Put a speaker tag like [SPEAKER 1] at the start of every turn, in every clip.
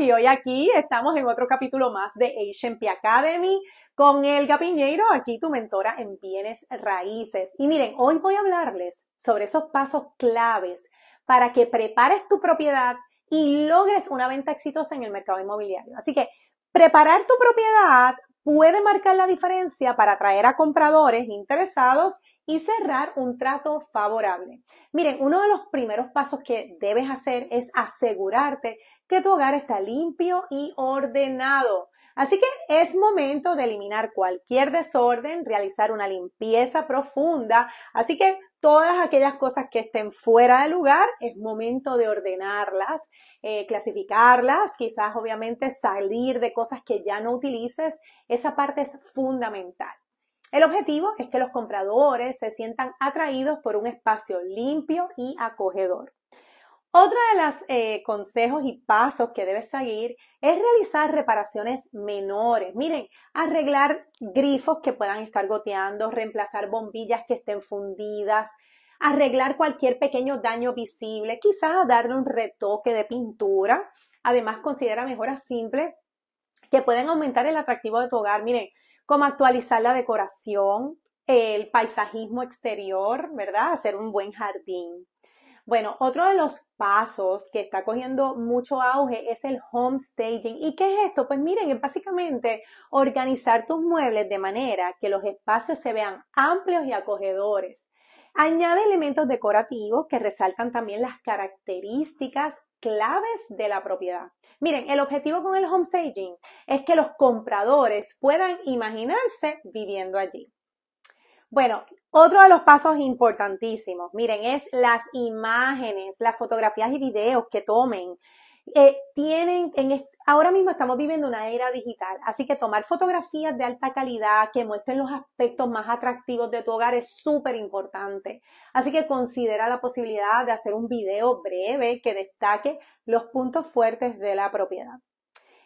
[SPEAKER 1] y hoy aquí estamos en otro capítulo más de Asian Academy con Elga Piñeiro, aquí tu mentora en bienes raíces. Y miren, hoy voy a hablarles sobre esos pasos claves para que prepares tu propiedad y logres una venta exitosa en el mercado inmobiliario. Así que preparar tu propiedad puede marcar la diferencia para atraer a compradores interesados y cerrar un trato favorable. Miren, uno de los primeros pasos que debes hacer es asegurarte que tu hogar está limpio y ordenado. Así que es momento de eliminar cualquier desorden, realizar una limpieza profunda. Así que todas aquellas cosas que estén fuera de lugar, es momento de ordenarlas, eh, clasificarlas, quizás obviamente salir de cosas que ya no utilices. Esa parte es fundamental. El objetivo es que los compradores se sientan atraídos por un espacio limpio y acogedor. Otro de los eh, consejos y pasos que debes seguir es realizar reparaciones menores. Miren, arreglar grifos que puedan estar goteando, reemplazar bombillas que estén fundidas, arreglar cualquier pequeño daño visible, quizás darle un retoque de pintura. Además, considera mejoras simples que pueden aumentar el atractivo de tu hogar. Miren, como actualizar la decoración, el paisajismo exterior, ¿verdad? Hacer un buen jardín. Bueno, otro de los pasos que está cogiendo mucho auge es el home staging. ¿Y qué es esto? Pues miren, es básicamente organizar tus muebles de manera que los espacios se vean amplios y acogedores. Añade elementos decorativos que resaltan también las características claves de la propiedad. Miren, el objetivo con el home staging es que los compradores puedan imaginarse viviendo allí. Bueno, otro de los pasos importantísimos, miren, es las imágenes, las fotografías y videos que tomen. Eh, tienen, en, ahora mismo estamos viviendo una era digital, así que tomar fotografías de alta calidad que muestren los aspectos más atractivos de tu hogar es súper importante. Así que considera la posibilidad de hacer un video breve que destaque los puntos fuertes de la propiedad.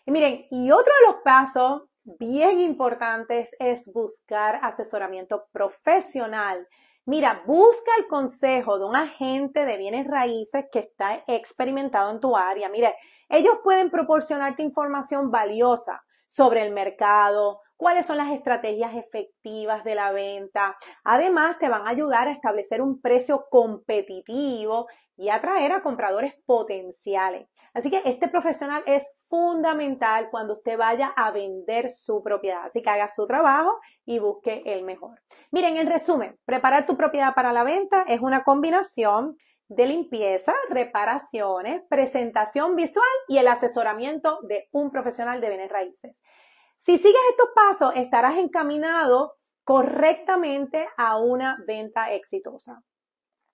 [SPEAKER 1] miren, y otro de los pasos bien importantes es buscar asesoramiento profesional. Mira, busca el consejo de un agente de bienes raíces que está experimentado en tu área. Mire, ellos pueden proporcionarte información valiosa sobre el mercado, cuáles son las estrategias efectivas de la venta. Además, te van a ayudar a establecer un precio competitivo y atraer a compradores potenciales. Así que este profesional es fundamental cuando usted vaya a vender su propiedad. Así que haga su trabajo y busque el mejor. Miren, en resumen, preparar tu propiedad para la venta es una combinación de limpieza, reparaciones, presentación visual y el asesoramiento de un profesional de bienes raíces. Si sigues estos pasos, estarás encaminado correctamente a una venta exitosa.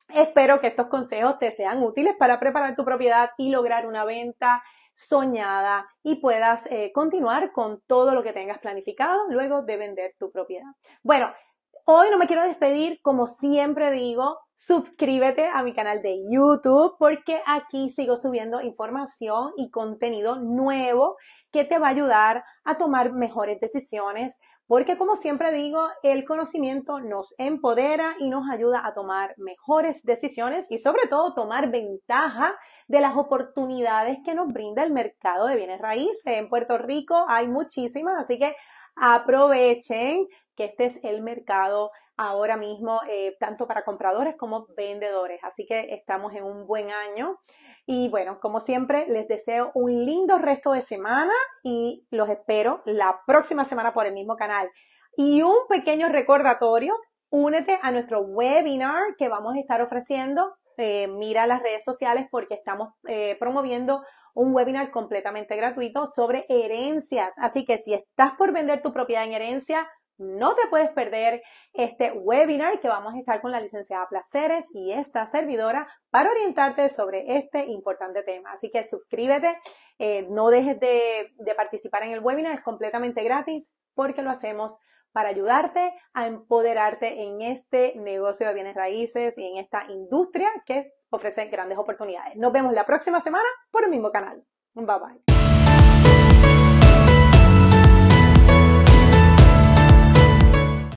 [SPEAKER 1] Espero que estos consejos te sean útiles para preparar tu propiedad y lograr una venta soñada y puedas eh, continuar con todo lo que tengas planificado luego de vender tu propiedad. Bueno, Hoy no me quiero despedir, como siempre digo, suscríbete a mi canal de YouTube porque aquí sigo subiendo información y contenido nuevo que te va a ayudar a tomar mejores decisiones porque como siempre digo, el conocimiento nos empodera y nos ayuda a tomar mejores decisiones y sobre todo tomar ventaja de las oportunidades que nos brinda el mercado de bienes raíces. En Puerto Rico hay muchísimas, así que aprovechen que este es el mercado ahora mismo, eh, tanto para compradores como vendedores. Así que estamos en un buen año. Y bueno, como siempre, les deseo un lindo resto de semana y los espero la próxima semana por el mismo canal. Y un pequeño recordatorio, únete a nuestro webinar que vamos a estar ofreciendo. Eh, mira las redes sociales porque estamos eh, promoviendo un webinar completamente gratuito sobre herencias. Así que si estás por vender tu propiedad en herencia, no te puedes perder este webinar que vamos a estar con la licenciada Placeres y esta servidora para orientarte sobre este importante tema. Así que suscríbete, eh, no dejes de, de participar en el webinar, es completamente gratis porque lo hacemos para ayudarte a empoderarte en este negocio de bienes raíces y en esta industria que ofrece grandes oportunidades. Nos vemos la próxima semana por el mismo canal. Bye bye.